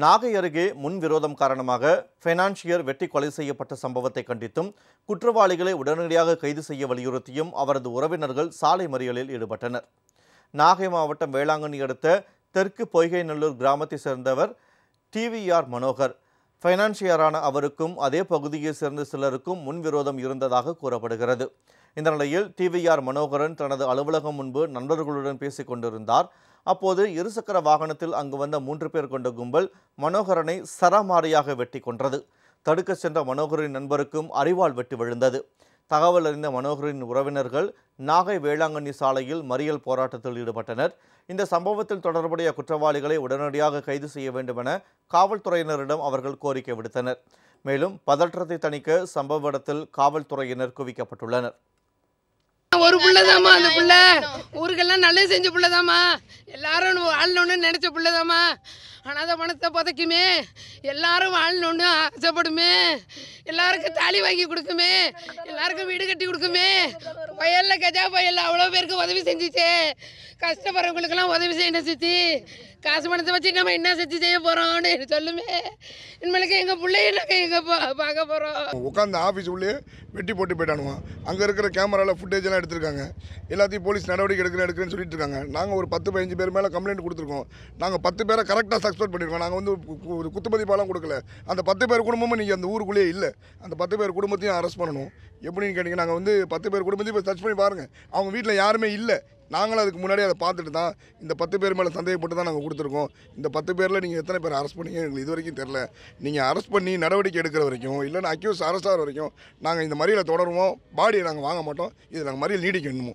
நாகை அருகே விரோதம் காரணமாக ஃபைனான்சியர் வெட்டி கொலை செய்யப்பட்ட சம்பவத்தை கண்டித்தும் குற்றவாளிகளை உடனடியாக கைது செய்ய வலியுறுத்தியும் அவரது உறவினர்கள் சாலை மறியலில் ஈடுபட்டனர் நாகை மாவட்டம் வேளாங்கண்ணி அடுத்த தெற்கு பொய்கைநல்லூர் கிராமத்தை சேர்ந்தவர் டிவிஆர் மனோகர் ஃபைனான்சியரான அவருக்கும் அதே பகுதியை சேர்ந்த சிலருக்கும் முன்விரோதம் இருந்ததாக கூறப்படுகிறது இந்த நிலையில் டிவிஆர் மனோகரன் தனது அலுவலகம் முன்பு நண்பர்களுடன் பேசிக் கொண்டிருந்தார் அப்போது இருசக்கர வாகனத்தில் அங்கு வந்த மூன்று பேர் கொண்ட கும்பல் மனோகரனை சரமாரியாக வெட்டி கொன்றது தடுக்கச் சென்ற மனோகரின் நண்பருக்கும் அறிவால் வெட்டி விழுந்தது தகவல் அறிந்த மனோகரின் உறவினர்கள் நாகை வேளாங்கண்ணி சாலையில் மறியல் போராட்டத்தில் ஈடுபட்டனர் இந்த சம்பவத்தில் தொடர்புடைய குற்றவாளிகளை உடனடியாக கைது செய்ய வேண்டுமென காவல்துறையினரிடம் அவர்கள் கோரிக்கை விடுத்தனர் மேலும் பதற்றத்தை தணிக்க சம்பவ இடத்தில் காவல்துறையினர் குவிக்கப்பட்டுள்ளனர் ஒரு பிள்ளைதாம்மா அந்த புள்ள ஊருக்கெல்லாம் நல்லது செஞ்ச பிள்ளைதாம்மா எல்லாரும் வாழணும்னு நினைச்ச பிள்ளைதாம்மா அனாத பணத்தை புதைக்குமே எல்லாரும் வாழணும்னு ஆசைப்படுமே எல்லாருக்கும் தாலி வாங்கி கொடுக்குமே எல்லாருக்கும் வீடு கட்டி கொடுக்குமே புயலில் கஜா புயலில் அவ்வளோ பேருக்கு உதவி செஞ்சிச்சு கஷ்டப்படுறவங்களுக்கெல்லாம் உதவி செய்யணும் சித்தி காசு பணத்தை வச்சு நம்ம என்ன செஞ்சு செய்ய போகிறோம்னு சொல்லுமே இனிமேலுக்கு எங்கள் பிள்ளைய நாங்கள் எங்கே பா பார்க்க போகிறோம் உட்காந்து ஆஃபீஸ் உள்ளே வெட்டி போட்டு போயிட்டானுவான் அங்கே இருக்கிற கேமராவில் ஃபுட்டேஜ்லாம் எடுத்திருக்காங்க எல்லாத்தையும் போலீஸ் நடவடிக்கை எடுக்கிறேன் எடுக்கிறேன்னு சொல்லிட்டு இருக்காங்க நாங்கள் ஒரு பத்து பதினஞ்சு பேர் மேலே கம்ப்ளைண்ட் கொடுத்துருக்கோம் நாங்கள் பத்து பேரை கரெக்டாக சஸ்பெண்ட் பண்ணியிருக்கோம் நாங்கள் வந்து ஒரு குத்துமதிப்பாலாம் கொடுக்கல அந்த பத்து பேர் குடும்பமும் நீங்கள் அந்த ஊருக்குள்ளேயே இல்லை அந்த பத்து பேர் குடும்பத்தையும் அரெஸ்ட் பண்ணணும் எப்படின்னு கேட்டீங்க நாங்கள் வந்து பத்து பேர் குடும்பத்தையும் சர்ச் பண்ணி பாருங்கள் அவங்க வீட்டில் யாருமே இல்லை நாங்களும் அதுக்கு முன்னாடி அதை பார்த்துட்டு தான் இந்த பத்து பேர் மேலே சந்தேகப்பட்டு தான் நாங்கள் கொடுத்துருக்கோம் இந்த பத்து பேரில் நீங்கள் எத்தனை பேர் அரெஸ்ட் பண்ணீங்க எங்களுக்கு இது வரைக்கும் தெரில நீங்கள் அரெஸ்ட் பண்ணி நடவடிக்கை எடுக்கிற வரைக்கும் இல்லைன்னா அக்யூஸ் அரெஸ்ட் ஆகிற வரைக்கும் நாங்கள் இந்த மறியலை தொடருவோம் பாடியை நாங்கள் வாங்க மாட்டோம் இது நாங்கள் மறியல் நீடிக்கணுமோ